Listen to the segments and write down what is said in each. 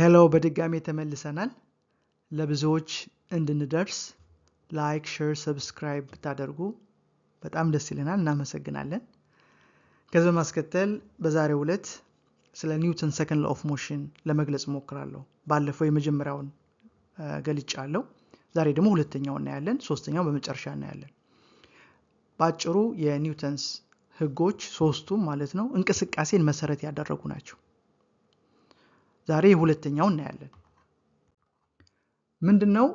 ሄሎ በድጋሚ ተመልሰናል። ለብዙዎች እንድንደርስ ላይክ፣ ሼር፣ ሰብስክራይብ ብታደርጉ በጣም ደስ ይለናል። እናመሰግናለን። ከዚ በማስከተል በዛሬ ሁለት ስለ ኒውተን ሰከንድ ላ ኦፍ ሞሽን ለመግለጽ እሞክራለሁ። ባለፈው የመጀመሪያውን አለው ዛሬ ደግሞ ሁለተኛው እናያለን። ሶስተኛው በመጨረሻ እናያለን። በአጭሩ የኒውተንስ ህጎች ሶስቱም ማለት ነው እንቅስቃሴን መሰረት ያደረጉ ናቸው። ዛሬ የሁለተኛው እናያለን። ምንድን ነው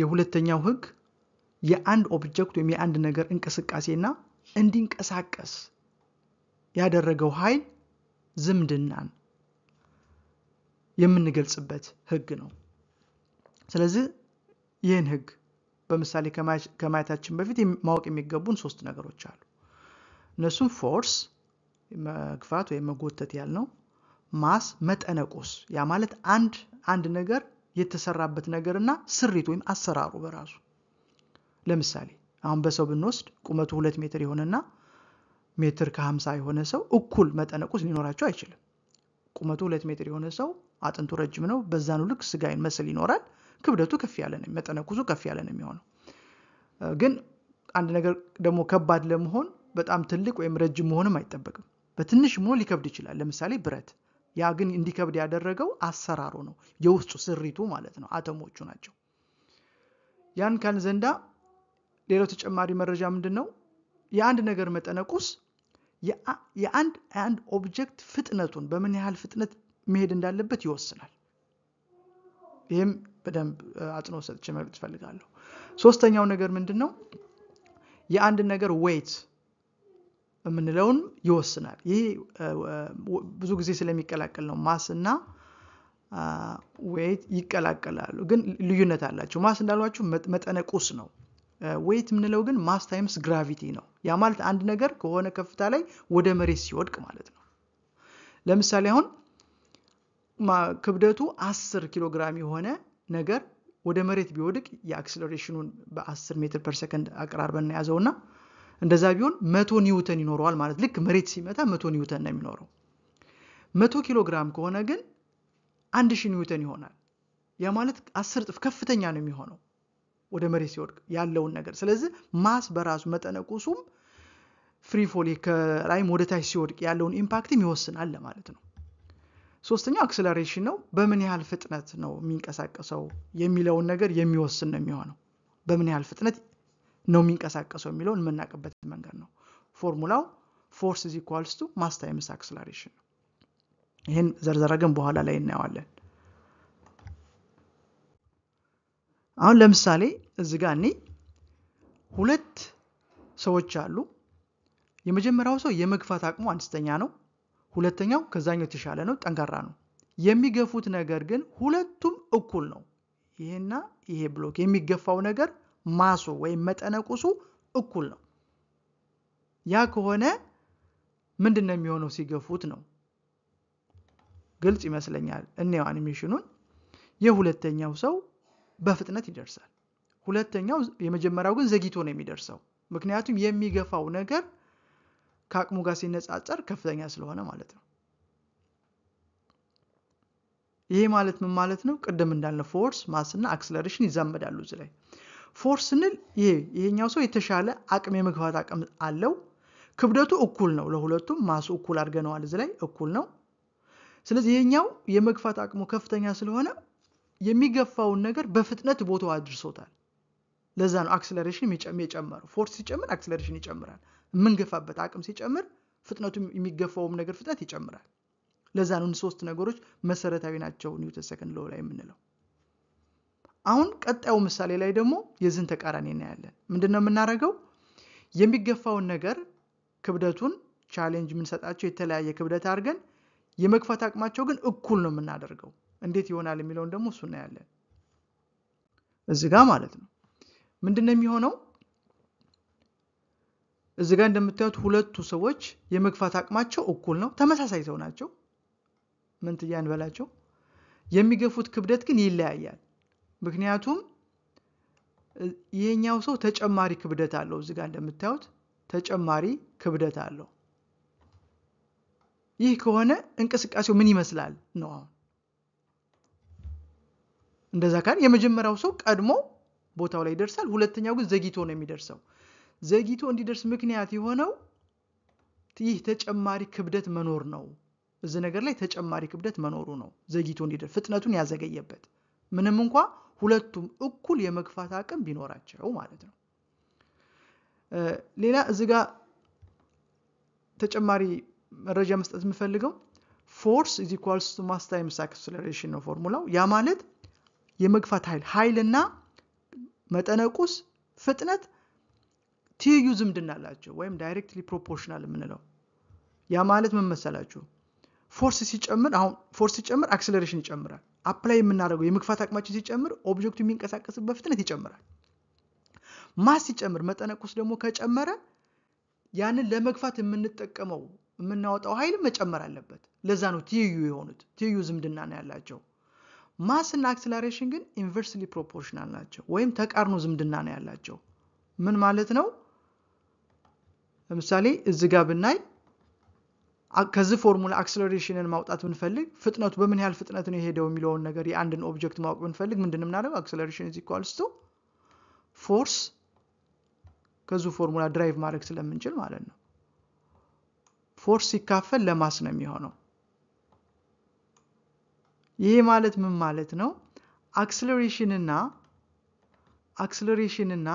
የሁለተኛው ህግ? የአንድ ኦብጀክት ወይም የአንድ ነገር እንቅስቃሴና እንዲንቀሳቀስ ያደረገው ኃይል ዝምድናን የምንገልጽበት ህግ ነው። ስለዚህ ይህን ህግ በምሳሌ ከማየታችን በፊት ማወቅ የሚገቡን ሶስት ነገሮች አሉ። እነሱም ፎርስ መግፋት ወይም መጎተት ያል ነው። ማስ መጠነቆስ ያ ማለት አንድ አንድ ነገር የተሰራበት ነገርና ስሪት ወይም አሰራሩ በራሱ ለምሳሌ አሁን በሰው ብንወስድ ቁመቱ ሁለት ሜትር የሆነና ሜትር ከ50 የሆነ ሰው እኩል መጠነቁስ ሊኖራቸው አይችልም። ቁመቱ ሁለት ሜትር የሆነ ሰው አጥንቱ ረጅም ነው። በዛኑ ልክ ስጋይን መስል ይኖራል። ክብደቱ ከፍ ያለ ነው፣ መጠነቁሱ ከፍ ያለ ነው የሚሆነው። ግን አንድ ነገር ደግሞ ከባድ ለመሆን በጣም ትልቅ ወይም ረጅም መሆንም አይጠበቅም። በትንሽ መሆን ሊከብድ ይችላል። ለምሳሌ ብረት ያ ግን እንዲከብድ ያደረገው አሰራሩ ነው፣ የውስጡ ስሪቱ ማለት ነው፣ አተሞቹ ናቸው። ያን ካል ዘንዳ ሌላው ተጨማሪ መረጃ ምንድን ነው? የአንድ ነገር መጠነቁስ የአንድ አንድ ኦብጀክት ፍጥነቱን በምን ያህል ፍጥነት መሄድ እንዳለበት ይወስናል። ይህም በደንብ አጥኖ ሰጥቼ መግለጽ እፈልጋለሁ። ሶስተኛው ነገር ምንድን ነው? የአንድ ነገር ዌይት የምንለውን ይወስናል። ይህ ብዙ ጊዜ ስለሚቀላቀል ነው። ማስ እና ዌይት ይቀላቀላሉ፣ ግን ልዩነት አላቸው። ማስ እንዳሏችሁ መጠነ ቁስ ነው። ዌይት የምንለው ግን ማስ ታይምስ ግራቪቲ ነው። ያ ማለት አንድ ነገር ከሆነ ከፍታ ላይ ወደ መሬት ሲወድቅ ማለት ነው። ለምሳሌ አሁን ክብደቱ 10 ኪሎ ግራም የሆነ ነገር ወደ መሬት ቢወድቅ የአክስለሬሽኑን በ10 ሜትር ፐር ሰከንድ አቀራርበን ያዘውና እንደዛ ቢሆን መቶ ኒውተን ይኖረዋል ማለት ልክ መሬት ሲመታ መቶ ኒውተን ነው የሚኖረው። መቶ ኪሎ ግራም ከሆነ ግን አንድ ሺ ኒውተን ይሆናል። ያ ማለት አስር ጥፍ ከፍተኛ ነው የሚሆነው ወደ መሬት ሲወድቅ ያለውን ነገር። ስለዚህ ማስ በራሱ መጠነ ቁሱም ፍሪ ከላይም ወደ ታች ሲወድቅ ያለውን ኢምፓክትም ይወስናል ለማለት ነው። ሶስተኛው አክስለሬሽን ነው። በምን ያህል ፍጥነት ነው የሚንቀሳቀሰው የሚለውን ነገር የሚወስን ነው የሚሆነው በምን ያህል ፍጥነት ነው የሚንቀሳቀሰው የሚለውን የምናቅበት መንገድ ነው። ፎርሙላው ፎርስ ዚ ኢኳልስ ቱ ማስ ታይምስ አክስላሬሽን ነው። ይህን ዘርዘረ ግን በኋላ ላይ እናየዋለን። አሁን ለምሳሌ እዚ ጋ እኔ ሁለት ሰዎች አሉ። የመጀመሪያው ሰው የመግፋት አቅሙ አነስተኛ ነው። ሁለተኛው ከዛኛው የተሻለ ነው፣ ጠንካራ ነው። የሚገፉት ነገር ግን ሁለቱም እኩል ነው። ይሄና ይሄ ብሎክ የሚገፋው ነገር ማሱ ወይም መጠነ ቁሱ እኩል ነው። ያ ከሆነ ምንድን ነው የሚሆነው? ሲገፉት ነው። ግልጽ ይመስለኛል። እኔው አኒሜሽኑን የሁለተኛው ሰው በፍጥነት ይደርሳል። ሁለተኛው የመጀመሪያው ግን ዘግይቶ ነው የሚደርሰው። ምክንያቱም የሚገፋው ነገር ከአቅሙ ጋር ሲነጻጸር ከፍተኛ ስለሆነ ማለት ነው። ይሄ ማለት ምን ማለት ነው? ቅድም እንዳለ ፎርስ ማስና አክስለሬሽን ይዛመዳሉ እዚህ ላይ ፎር ስንል ይሄ ይሄኛው ሰው የተሻለ አቅም የመግፋት አቅም አለው። ክብደቱ እኩል ነው ለሁለቱም ማሱ እኩል አድርገነዋል። እዚህ ላይ እኩል ነው። ስለዚህ ይሄኛው የመግፋት አቅሙ ከፍተኛ ስለሆነ የሚገፋውን ነገር በፍጥነት ቦታው አድርሶታል። ለዛ ነው አክስለሬሽን የጨመረው። ፎርስ ሲጨምር አክስለሬሽን ይጨምራል። የምንገፋበት አቅም ሲጨምር ፍጥነቱ የሚገፋውም ነገር ፍጥነት ይጨምራል። ለዛ ነው ሶስት ነገሮች መሰረታዊ ናቸው ኒውተን ሰከንድ ሎው ላይ የምንለው። አሁን ቀጣዩ ምሳሌ ላይ ደግሞ የዝን ተቃራኒ እናያለን። ምንድን ነው የምናደረገው የሚገፋውን ነገር ክብደቱን ቻሌንጅ የምንሰጣቸው የተለያየ ክብደት አድርገን የመግፋት አቅማቸው ግን እኩል ነው የምናደርገው። እንዴት ይሆናል የሚለውን ደግሞ እሱ እናያለን እዚ ጋ ማለት ነው። ምንድነው የሚሆነው? እዚ ጋ እንደምታዩት ሁለቱ ሰዎች የመግፋት አቅማቸው እኩል ነው፣ ተመሳሳይ ሰው ናቸው። ምንትያ እንበላቸው። የሚገፉት ክብደት ግን ይለያያል። ምክንያቱም ይሄኛው ሰው ተጨማሪ ክብደት አለው እዚህ ጋር እንደምታዩት ተጨማሪ ክብደት አለው። ይህ ከሆነ እንቅስቃሴው ምን ይመስላል ነው አሁን እንደዛ ካል የመጀመሪያው ሰው ቀድሞ ቦታው ላይ ይደርሳል። ሁለተኛው ግን ዘጊቶ ነው የሚደርሰው። ዘጊቶ እንዲደርስ ምክንያት የሆነው ይህ ተጨማሪ ክብደት መኖር ነው። እዚህ ነገር ላይ ተጨማሪ ክብደት መኖሩ ነው ዘጊቶ እንዲደርስ ፍጥነቱን ያዘገየበት ምንም እንኳ ሁለቱም እኩል የመግፋት አቅም ቢኖራቸው ማለት ነው። ሌላ እዚ ጋ ተጨማሪ መረጃ መስጠት የምፈልገው ፎርስ ኢዝ ኢኳልስ ቱ ማስ ታይምስ አክስለሬሽን ነው ፎርሙላው። ያ ማለት የመግፋት ኃይል ኃይልና መጠነቁስ ፍጥነት ትይዩ ዝምድና አላቸው ወይም ዳይሬክትሊ ፕሮፖርሽናል የምንለው ያ ማለት መመሰላችሁ ፎርስ ሲጨምር አሁን ፎርስ ሲጨምር አክስለሬሽን ይጨምራል አፕላይ የምናደርገው የመግፋት አቅማችን ሲጨምር ኦብጀክቱ የሚንቀሳቀስ በፍጥነት ይጨምራል። ማስ ሲጨምር መጠነቁስ ደግሞ ከጨመረ ያንን ለመግፋት የምንጠቀመው የምናወጣው ኃይል መጨመር አለበት። ለዛ ነው ትይዩ የሆኑት ትይዩ ዝምድና ነው ያላቸው። ማስ እና አክስላሬሽን ግን ኢንቨርስሊ ፕሮፖርሽናል ናቸው፣ ወይም ተቃርኖ ዝምድና ነው ያላቸው። ምን ማለት ነው? ለምሳሌ እዚህ ጋር ብናይ ከዚህ ፎርሙላ አክስለሬሽንን ማውጣት ብንፈልግ ፍጥነቱ በምን ያህል ፍጥነት ነው የሄደው የሚለውን ነገር የአንድን ኦብጀክት ማወቅ ብንፈልግ ምንድን ምናደርገው አክስለሬሽን ኢዝ ኢኳልስ ፎርስ ከዚሁ ፎርሙላ ድራይቭ ማድረግ ስለምንችል ማለት ነው። ፎርስ ሲካፈል ለማስ ነው የሚሆነው። ይሄ ማለት ምን ማለት ነው? አክስለሬሽንና አክስለሬሽንና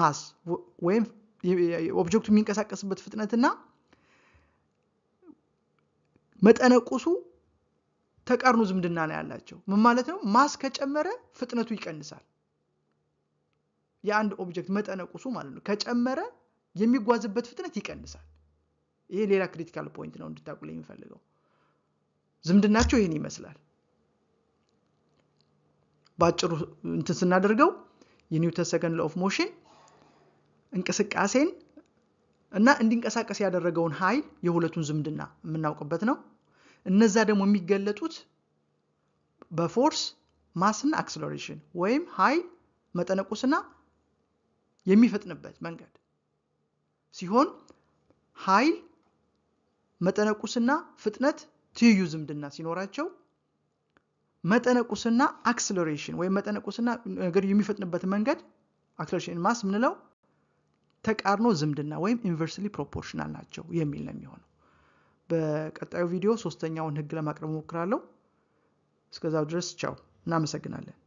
ማስ ወይም ኦብጀክቱ የሚንቀሳቀስበት ፍጥነትና መጠነ ቁሱ ተቃርኖ ዝምድና ነው ያላቸው። ምን ማለት ነው? ማስ ከጨመረ ፍጥነቱ ይቀንሳል። የአንድ ኦብጀክት መጠነ ቁሱ ማለት ነው። ከጨመረ የሚጓዝበት ፍጥነት ይቀንሳል። ይሄ ሌላ ክሪቲካል ፖይንት ነው እንድታቁልኝ የሚፈልገው። ዝምድናቸው ይህን ይመስላል። በአጭሩ እንትን ስናደርገው የኒውተን ሰከንድ ሎው ኦፍ ሞሽን እንቅስቃሴን እና እንዲንቀሳቀስ ያደረገውን ኃይል የሁለቱን ዝምድና የምናውቅበት ነው። እነዛ ደግሞ የሚገለጡት በፎርስ ማስና አክስለሬሽን ወይም ኃይል መጠነቁስና የሚፈጥንበት መንገድ ሲሆን ኃይል መጠነቁስና ፍጥነት ትይዩ ዝምድና ሲኖራቸው መጠነቁስና አክስለሬሽን ወይም መጠነቁስና ነገር የሚፈጥንበት መንገድ አክስለሬሽን ማስ ምንለው ተቃርኖ ዝምድና ወይም ኢንቨርስሊ ፕሮፖርሽናል ናቸው የሚል ነው የሚሆነው። በቀጣዩ ቪዲዮ ሶስተኛውን ህግ ለማቅረብ እሞክራለሁ። እስከዛው ድረስ ቻው፣ እናመሰግናለን።